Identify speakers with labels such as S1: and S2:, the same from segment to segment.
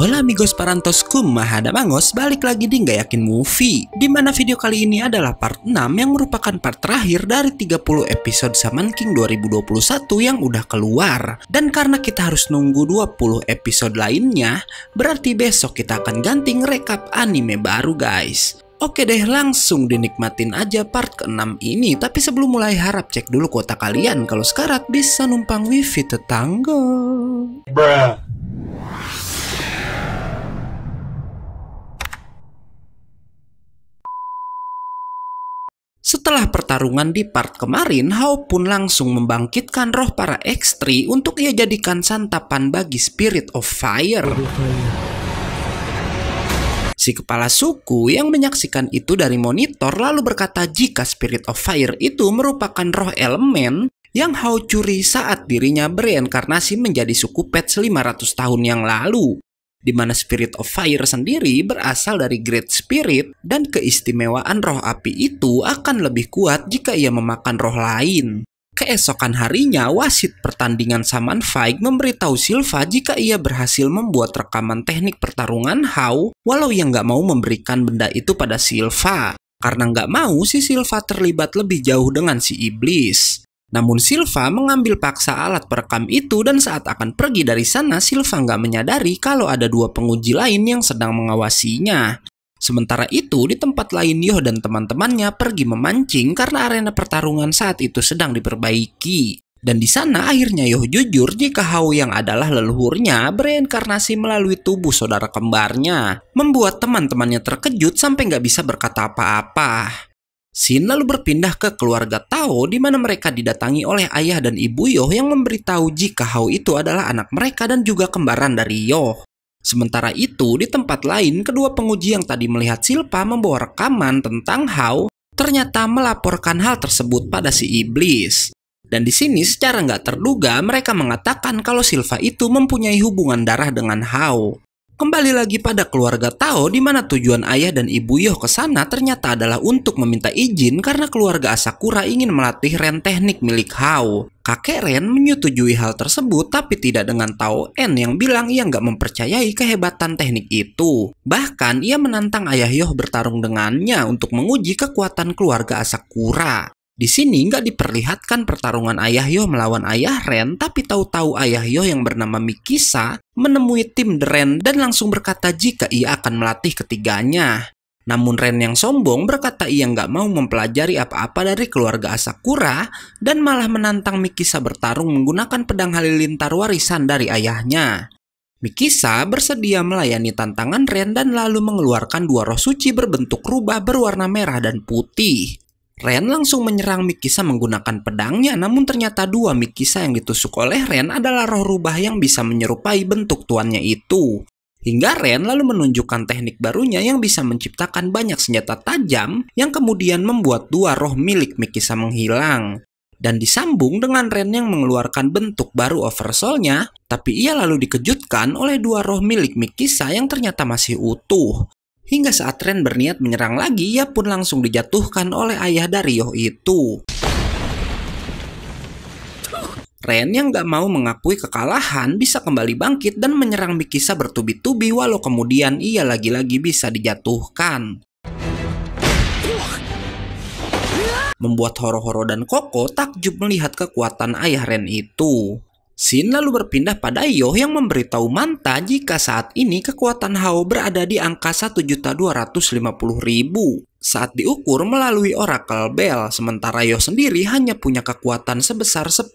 S1: Hola amigos parantos kum mahadamangos balik lagi di nggak yakin movie di mana video kali ini adalah part 6 yang merupakan part terakhir dari 30 episode Shaman King 2021 yang udah keluar dan karena kita harus nunggu 20 episode lainnya berarti besok kita akan ganting rekap anime baru guys Oke deh langsung dinikmatin aja part ke-6 ini Tapi sebelum mulai harap cek dulu kuota kalian Kalau sekarat bisa numpang wifi tetangga Bruh Setelah pertarungan di part kemarin, Hao pun langsung membangkitkan roh para ekstri untuk ia jadikan santapan bagi Spirit of Fire. Si kepala suku yang menyaksikan itu dari monitor lalu berkata jika Spirit of Fire itu merupakan roh elemen yang Hao curi saat dirinya bereinkarnasi menjadi suku Pets 500 tahun yang lalu di mana Spirit of Fire sendiri berasal dari Great Spirit dan keistimewaan roh api itu akan lebih kuat jika ia memakan roh lain. Keesokan harinya, wasit pertandingan Saman Faik memberitahu Silva jika ia berhasil membuat rekaman teknik pertarungan Hau walau ia nggak mau memberikan benda itu pada Silva. Karena nggak mau, si Silva terlibat lebih jauh dengan si Iblis. Namun Silva mengambil paksa alat perekam itu dan saat akan pergi dari sana Silva nggak menyadari kalau ada dua penguji lain yang sedang mengawasinya. Sementara itu di tempat lain Yoh dan teman-temannya pergi memancing karena arena pertarungan saat itu sedang diperbaiki. Dan di sana akhirnya Yoh jujur jika Hao yang adalah leluhurnya bereinkarnasi melalui tubuh saudara kembarnya. Membuat teman-temannya terkejut sampai nggak bisa berkata apa-apa. Sin lalu berpindah ke keluarga Tao di mana mereka didatangi oleh ayah dan ibu Yo yang memberitahu jika Hao itu adalah anak mereka dan juga kembaran dari Yo. Sementara itu, di tempat lain, kedua penguji yang tadi melihat Silpa membawa rekaman tentang Hao ternyata melaporkan hal tersebut pada si iblis. Dan di sini secara nggak terduga mereka mengatakan kalau Silva itu mempunyai hubungan darah dengan Hao. Kembali lagi pada keluarga Tao di mana tujuan ayah dan ibu Yoh ke sana ternyata adalah untuk meminta izin karena keluarga Asakura ingin melatih Ren teknik milik Hao. Kakek Ren menyetujui hal tersebut tapi tidak dengan Tao En yang bilang ia nggak mempercayai kehebatan teknik itu. Bahkan ia menantang ayah Yoh bertarung dengannya untuk menguji kekuatan keluarga Asakura. Di sini nggak diperlihatkan pertarungan ayah Yo melawan ayah Ren, tapi tahu-tahu ayah Yo yang bernama Mikisa menemui tim The Ren dan langsung berkata jika ia akan melatih ketiganya. Namun Ren yang sombong berkata ia nggak mau mempelajari apa-apa dari keluarga Asakura dan malah menantang Mikisa bertarung menggunakan pedang halilintar warisan dari ayahnya. Mikisa bersedia melayani tantangan Ren dan lalu mengeluarkan dua roh suci berbentuk rubah berwarna merah dan putih. Ren langsung menyerang Mikisa menggunakan pedangnya, namun ternyata dua Mikisa yang ditusuk oleh Ren adalah roh rubah yang bisa menyerupai bentuk tuannya itu. Hingga Ren lalu menunjukkan teknik barunya yang bisa menciptakan banyak senjata tajam yang kemudian membuat dua roh milik Mikisa menghilang. Dan disambung dengan Ren yang mengeluarkan bentuk baru Oversoulnya, tapi ia lalu dikejutkan oleh dua roh milik Mikisa yang ternyata masih utuh. Hingga saat Ren berniat menyerang lagi, ia pun langsung dijatuhkan oleh ayah dari itu. Ren yang gak mau mengakui kekalahan bisa kembali bangkit dan menyerang Mikisa bertubi-tubi walau kemudian ia lagi-lagi bisa dijatuhkan. Membuat Horo-Horo dan Koko takjub melihat kekuatan ayah Ren itu. Sin lalu berpindah pada Yo yang memberitahu Manta jika saat ini kekuatan Hao berada di angka 1.250.000 saat diukur melalui Oracle Bell, sementara Yo sendiri hanya punya kekuatan sebesar 10.000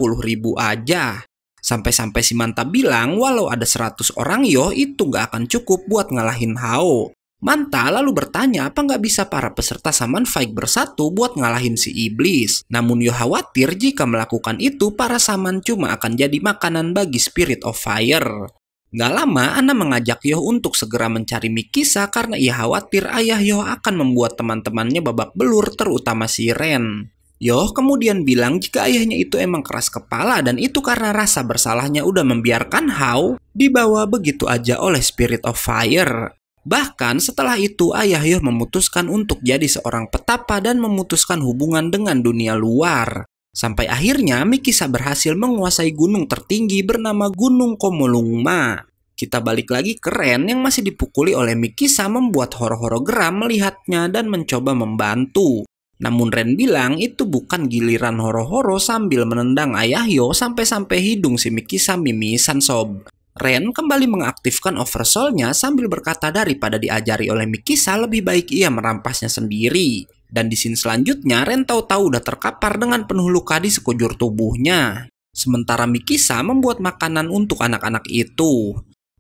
S1: aja. Sampai-sampai si Manta bilang walau ada 100 orang Yo itu gak akan cukup buat ngalahin Hao. Manta lalu bertanya apa nggak bisa para peserta Saman Fight bersatu buat ngalahin si iblis. Namun Yo khawatir jika melakukan itu para Saman cuma akan jadi makanan bagi Spirit of Fire. Gak lama, Ana mengajak Yoh untuk segera mencari Mikisa karena ia khawatir ayah Yoh akan membuat teman-temannya babak belur terutama si Ren. Yoh kemudian bilang jika ayahnya itu emang keras kepala dan itu karena rasa bersalahnya udah membiarkan Hao dibawa begitu aja oleh Spirit of Fire. Bahkan setelah itu Ayahyo memutuskan untuk jadi seorang petapa dan memutuskan hubungan dengan dunia luar. Sampai akhirnya Mikisa berhasil menguasai gunung tertinggi bernama Gunung Komolungma. Kita balik lagi ke Ren yang masih dipukuli oleh Mikisa membuat horo-horo geram melihatnya dan mencoba membantu. Namun Ren bilang itu bukan giliran horo-horo sambil menendang Ayahyo sampai-sampai hidung si Mikisa mimisan sob. Ren kembali mengaktifkan oversoul-nya sambil berkata daripada diajari oleh Mikisa lebih baik ia merampasnya sendiri. Dan di scene selanjutnya Ren tahu-tahu udah terkapar dengan penuh luka di sekujur tubuhnya. Sementara Mikisa membuat makanan untuk anak-anak itu.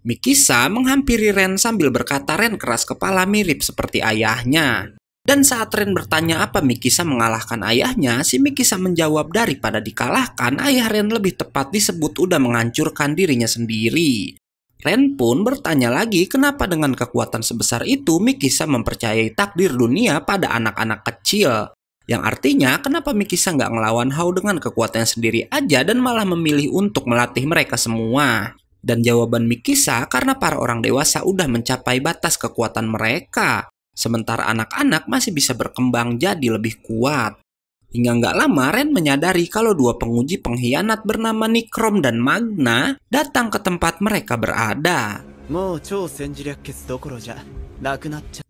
S1: Mikisa menghampiri Ren sambil berkata Ren keras kepala mirip seperti ayahnya. Dan saat Ren bertanya apa Mikisa mengalahkan ayahnya, si Mikisa menjawab daripada dikalahkan, ayah Ren lebih tepat disebut udah menghancurkan dirinya sendiri. Ren pun bertanya lagi kenapa dengan kekuatan sebesar itu Mikisa mempercayai takdir dunia pada anak-anak kecil. Yang artinya kenapa Mikisa nggak ngelawan Hau dengan kekuatan sendiri aja dan malah memilih untuk melatih mereka semua. Dan jawaban Mikisa karena para orang dewasa udah mencapai batas kekuatan mereka. Sementara anak-anak masih bisa berkembang jadi lebih kuat. Hingga nggak lama, Ren menyadari kalau dua penguji pengkhianat bernama Nikrom dan Magna datang ke tempat mereka berada.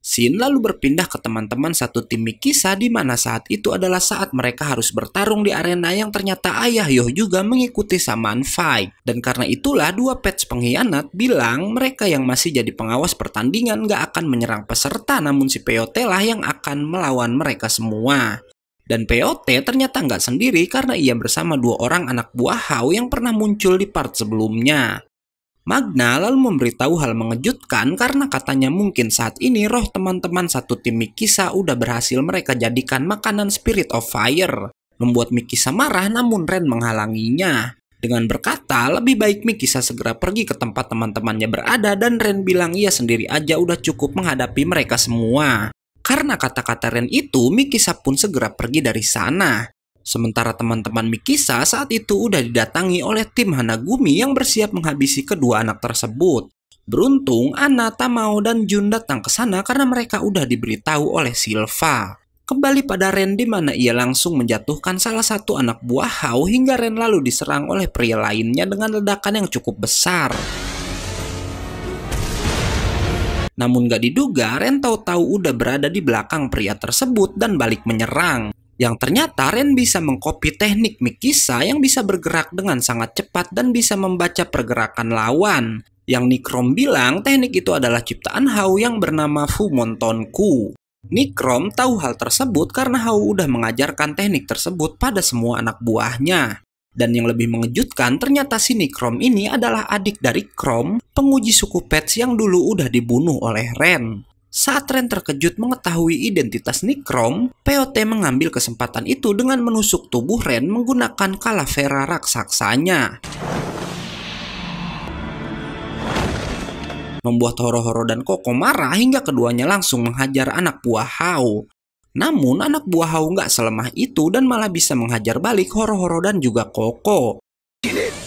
S1: Sin lalu berpindah ke teman-teman satu tim Mikisa di mana saat itu adalah saat mereka harus bertarung di arena yang ternyata ayah Yoh juga mengikuti samaan fight. Dan karena itulah dua patch pengkhianat bilang mereka yang masih jadi pengawas pertandingan gak akan menyerang peserta namun si Peyote lah yang akan melawan mereka semua. Dan POT ternyata nggak sendiri karena ia bersama dua orang anak buah Hao yang pernah muncul di part sebelumnya. Magna lalu memberitahu hal mengejutkan karena katanya mungkin saat ini roh teman-teman satu tim Mikisa udah berhasil mereka jadikan makanan Spirit of Fire. Membuat Mikisa marah namun Ren menghalanginya. Dengan berkata, lebih baik Mikisa segera pergi ke tempat teman-temannya berada dan Ren bilang ia sendiri aja udah cukup menghadapi mereka semua. Karena kata-kata Ren itu, Mikisa pun segera pergi dari sana. Sementara teman-teman Mikisa saat itu udah didatangi oleh tim Hanagumi yang bersiap menghabisi kedua anak tersebut. Beruntung, Ana, Tamao, dan Jun datang ke sana karena mereka udah diberitahu oleh Silva. Kembali pada Ren di mana ia langsung menjatuhkan salah satu anak buah Hao hingga Ren lalu diserang oleh pria lainnya dengan ledakan yang cukup besar. Namun gak diduga, Ren tahu-tahu udah berada di belakang pria tersebut dan balik menyerang yang ternyata Ren bisa mengkopi teknik Mikisa yang bisa bergerak dengan sangat cepat dan bisa membaca pergerakan lawan. Yang Nikrom bilang teknik itu adalah ciptaan Hau yang bernama Fumontonku. Nikrom tahu hal tersebut karena Hau udah mengajarkan teknik tersebut pada semua anak buahnya. Dan yang lebih mengejutkan, ternyata si Nikrom ini adalah adik dari Krom, penguji suku Pets yang dulu udah dibunuh oleh Ren. Saat Ren terkejut mengetahui identitas Nikrom, Peyote mengambil kesempatan itu dengan menusuk tubuh Ren menggunakan Calavera raksasanya. Membuat Horo-Horo dan Koko marah hingga keduanya langsung menghajar anak buah Hao. Namun anak buah Hao nggak selemah itu dan malah bisa menghajar balik Horo-Horo dan juga Koko. Gini.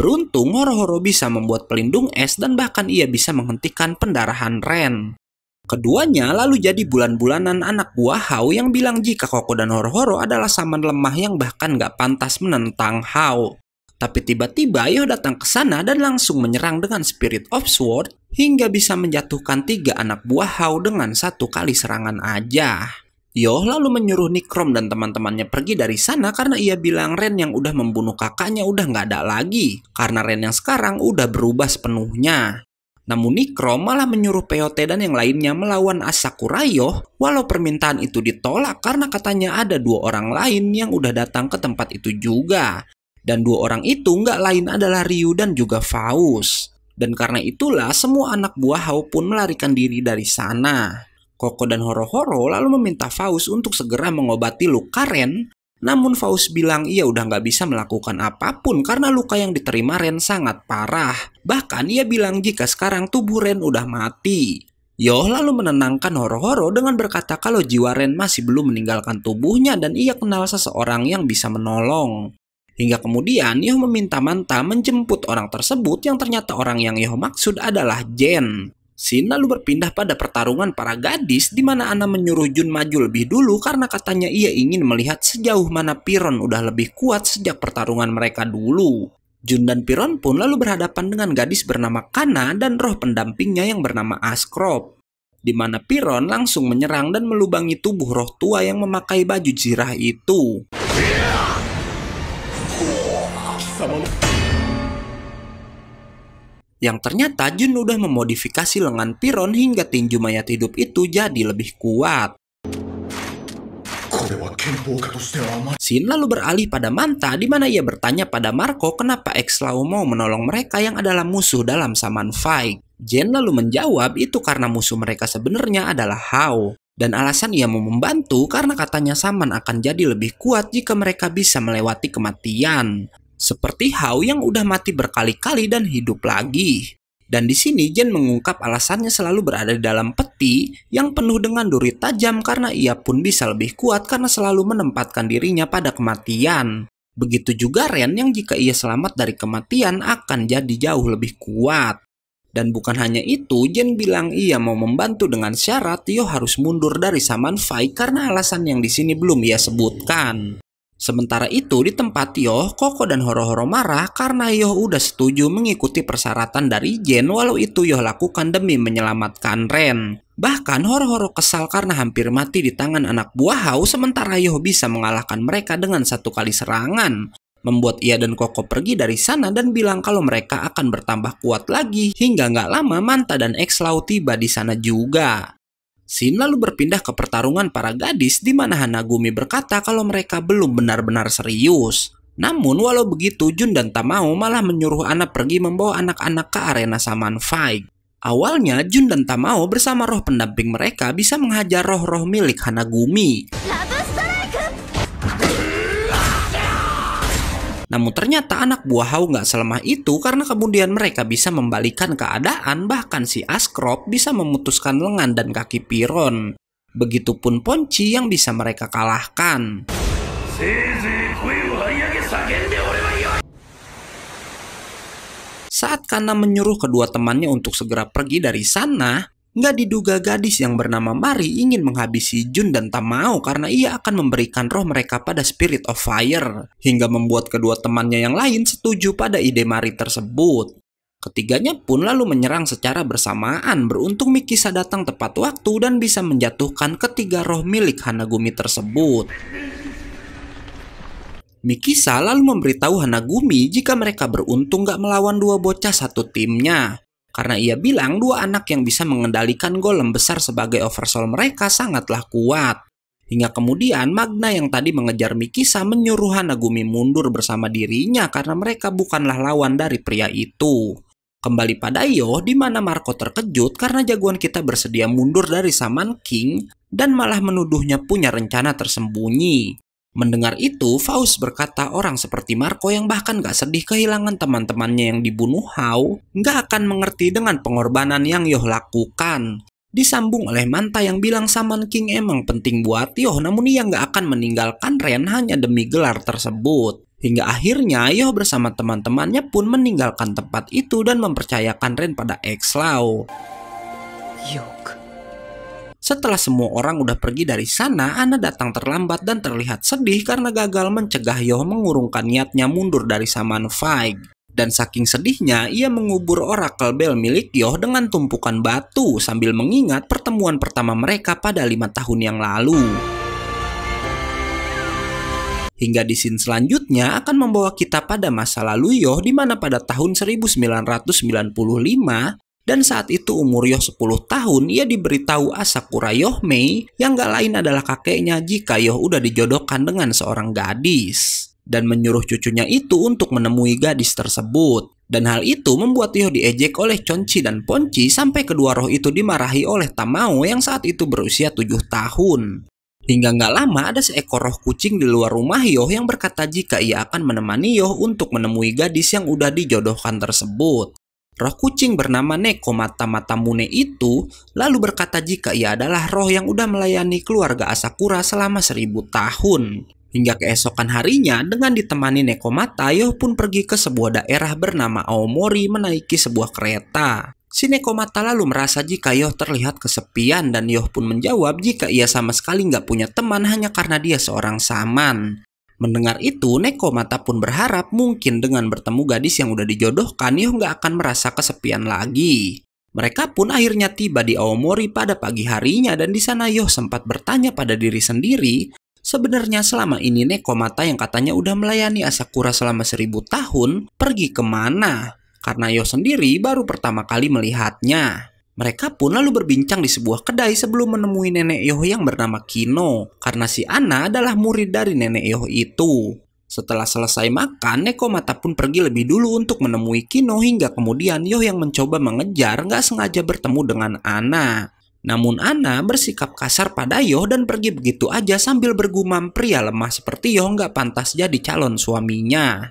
S1: Beruntung Morohoro bisa membuat pelindung es dan bahkan ia bisa menghentikan pendarahan Ren. Keduanya lalu jadi bulan-bulanan anak buah Hao yang bilang jika Koko dan Horohoro adalah saman lemah yang bahkan gak pantas menentang Hao. Tapi tiba-tiba Yoh datang ke sana dan langsung menyerang dengan Spirit of Sword hingga bisa menjatuhkan tiga anak buah Hao dengan satu kali serangan aja. Yoh lalu menyuruh Nikrom dan teman-temannya pergi dari sana karena ia bilang Ren yang udah membunuh kakaknya udah nggak ada lagi, karena Ren yang sekarang udah berubah sepenuhnya. Namun Nikrom malah menyuruh Peyote dan yang lainnya melawan Asakura walau permintaan itu ditolak karena katanya ada dua orang lain yang udah datang ke tempat itu juga. Dan dua orang itu nggak lain adalah Ryu dan juga Faust. Dan karena itulah semua anak buah Hao pun melarikan diri dari sana. Koko dan Horo-Horo lalu meminta Faust untuk segera mengobati luka Ren. Namun Faust bilang ia udah nggak bisa melakukan apapun karena luka yang diterima Ren sangat parah. Bahkan ia bilang jika sekarang tubuh Ren udah mati. Yoh lalu menenangkan Horo-Horo dengan berkata kalau jiwa Ren masih belum meninggalkan tubuhnya dan ia kenal seseorang yang bisa menolong. Hingga kemudian Yoh meminta Manta menjemput orang tersebut yang ternyata orang yang Yoh maksud adalah Jen. Sin lalu berpindah pada pertarungan para gadis di mana Ana menyuruh Jun maju lebih dulu karena katanya ia ingin melihat sejauh mana Piron udah lebih kuat sejak pertarungan mereka dulu. Jun dan Piron pun lalu berhadapan dengan gadis bernama Kana dan roh pendampingnya yang bernama Askrop. Di mana Piron langsung menyerang dan melubangi tubuh roh tua yang memakai baju zirah itu. Yeah! yang ternyata Jun udah memodifikasi lengan Piron hingga tinju mayat hidup itu jadi lebih kuat. Sin lalu beralih pada Manta di mana ia bertanya pada Marco kenapa Lau mau menolong mereka yang adalah musuh dalam Saman Fight. Jen lalu menjawab itu karena musuh mereka sebenarnya adalah Hao. Dan alasan ia mau membantu karena katanya Saman akan jadi lebih kuat jika mereka bisa melewati kematian seperti Hao yang udah mati berkali-kali dan hidup lagi. Dan di sini Jen mengungkap alasannya selalu berada di dalam peti yang penuh dengan duri tajam karena ia pun bisa lebih kuat karena selalu menempatkan dirinya pada kematian. Begitu juga Ren yang jika ia selamat dari kematian akan jadi jauh lebih kuat. Dan bukan hanya itu, Jen bilang ia mau membantu dengan syarat Tio harus mundur dari Saman Fai karena alasan yang di sini belum ia sebutkan. Sementara itu di tempat Yoh, Koko dan horo marah karena Yoh udah setuju mengikuti persyaratan dari Jen walau itu Yoh lakukan demi menyelamatkan Ren. Bahkan horo kesal karena hampir mati di tangan anak buah Hao sementara Yoh bisa mengalahkan mereka dengan satu kali serangan. Membuat ia dan Koko pergi dari sana dan bilang kalau mereka akan bertambah kuat lagi hingga nggak lama Manta dan Exlau tiba di sana juga. Shin lalu berpindah ke pertarungan para gadis di mana Hanagumi berkata kalau mereka belum benar-benar serius. Namun walau begitu Jun dan Tamao malah menyuruh anak pergi membawa anak-anak ke arena Saman Fight. Awalnya Jun dan Tamao bersama roh pendamping mereka bisa menghajar roh-roh milik Hanagumi. Nah, Namun ternyata anak buah Hau nggak selemah itu karena kemudian mereka bisa membalikan keadaan bahkan si Askrop bisa memutuskan lengan dan kaki Piron. Begitupun Ponci yang bisa mereka kalahkan. Saat Kana menyuruh kedua temannya untuk segera pergi dari sana, Nggak diduga gadis yang bernama Mari ingin menghabisi Jun dan Tamao karena ia akan memberikan roh mereka pada Spirit of Fire, hingga membuat kedua temannya yang lain setuju pada ide Mari tersebut. Ketiganya pun lalu menyerang secara bersamaan. Beruntung Mikisa datang tepat waktu dan bisa menjatuhkan ketiga roh milik Hanagumi tersebut. Mikisa lalu memberitahu Hanagumi jika mereka beruntung gak melawan dua bocah satu timnya karena ia bilang dua anak yang bisa mengendalikan golem besar sebagai oversoul mereka sangatlah kuat. Hingga kemudian Magna yang tadi mengejar Mikisa menyuruh Hanagumi mundur bersama dirinya karena mereka bukanlah lawan dari pria itu. Kembali pada Io, di mana Marco terkejut karena jagoan kita bersedia mundur dari Saman King dan malah menuduhnya punya rencana tersembunyi. Mendengar itu, Faust berkata orang seperti Marco yang bahkan gak sedih kehilangan teman-temannya yang dibunuh Hau, gak akan mengerti dengan pengorbanan yang Yoh lakukan. Disambung oleh Manta yang bilang Saman King emang penting buat Yoh, namun ia gak akan meninggalkan Ren hanya demi gelar tersebut. Hingga akhirnya Yoh bersama teman-temannya pun meninggalkan tempat itu dan mempercayakan Ren pada Exlau. Yoke. Setelah semua orang udah pergi dari sana, Ana datang terlambat dan terlihat sedih karena gagal mencegah Yoh mengurungkan niatnya mundur dari Saman Faig. Dan saking sedihnya, ia mengubur oracle bell milik Yoh dengan tumpukan batu sambil mengingat pertemuan pertama mereka pada lima tahun yang lalu hingga di scene selanjutnya akan membawa kita pada masa lalu Yoh di mana pada tahun 1995 dan saat itu umur Yoh 10 tahun, ia diberitahu Asakura Yohmei yang gak lain adalah kakeknya jika Yoh udah dijodohkan dengan seorang gadis dan menyuruh cucunya itu untuk menemui gadis tersebut. Dan hal itu membuat Yoh diejek oleh Chonchi dan Ponci sampai kedua roh itu dimarahi oleh Tamao yang saat itu berusia 7 tahun. Hingga gak lama ada seekor roh kucing di luar rumah Yoh yang berkata jika ia akan menemani Yoh untuk menemui gadis yang udah dijodohkan tersebut. Roh kucing bernama Neko Mata Mata Mune itu lalu berkata jika ia adalah roh yang udah melayani keluarga Asakura selama seribu tahun. Hingga keesokan harinya, dengan ditemani Neko mata yo pun pergi ke sebuah daerah bernama Aomori menaiki sebuah kereta. Si neko mata lalu merasa jika Yoh terlihat kesepian dan Yoh pun menjawab jika ia sama sekali nggak punya teman hanya karena dia seorang saman. Mendengar itu, Neko Mata pun berharap mungkin dengan bertemu gadis yang udah dijodohkan, Yo nggak akan merasa kesepian lagi. Mereka pun akhirnya tiba di Aomori pada pagi harinya dan di sana Yo sempat bertanya pada diri sendiri, sebenarnya selama ini Neko Mata yang katanya udah melayani Asakura selama seribu tahun, pergi kemana? Karena Yo sendiri baru pertama kali melihatnya. Mereka pun lalu berbincang di sebuah kedai sebelum menemui nenek Yoh yang bernama Kino, karena si Ana adalah murid dari nenek Yoh itu. Setelah selesai makan, Neko Mata pun pergi lebih dulu untuk menemui Kino hingga kemudian Yoh yang mencoba mengejar nggak sengaja bertemu dengan Ana. Namun Ana bersikap kasar pada Yoh dan pergi begitu aja sambil bergumam pria lemah seperti Yoh nggak pantas jadi calon suaminya.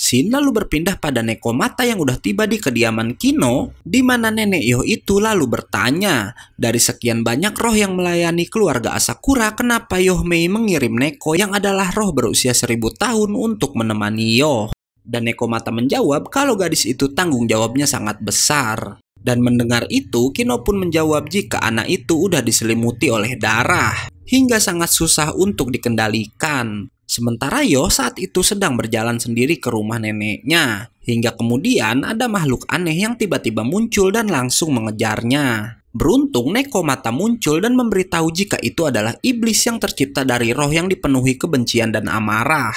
S1: Shin lalu berpindah pada neko mata yang udah tiba di kediaman Kino, di mana nenek Yo itu lalu bertanya, dari sekian banyak roh yang melayani keluarga Asakura, kenapa Mei mengirim Neko yang adalah roh berusia seribu tahun untuk menemani Yoh? Dan neko mata menjawab kalau gadis itu tanggung jawabnya sangat besar. Dan mendengar itu, Kino pun menjawab jika anak itu sudah diselimuti oleh darah, hingga sangat susah untuk dikendalikan. Sementara Yo saat itu sedang berjalan sendiri ke rumah neneknya, hingga kemudian ada makhluk aneh yang tiba-tiba muncul dan langsung mengejarnya. Beruntung Neko Mata muncul dan memberitahu jika itu adalah iblis yang tercipta dari roh yang dipenuhi kebencian dan amarah.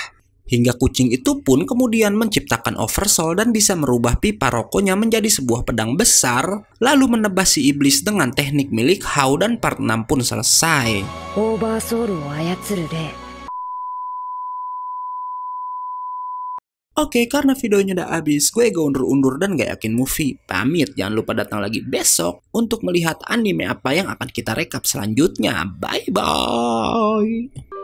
S1: Hingga kucing itu pun kemudian menciptakan Oversoul dan bisa merubah pipa rokoknya menjadi sebuah pedang besar, lalu menebas si iblis dengan teknik milik Hao dan part 6 pun selesai. Oke, okay, karena videonya udah habis, gue gak undur-undur dan gak yakin movie. Pamit, jangan lupa datang lagi besok untuk melihat anime apa yang akan kita rekap selanjutnya. Bye-bye!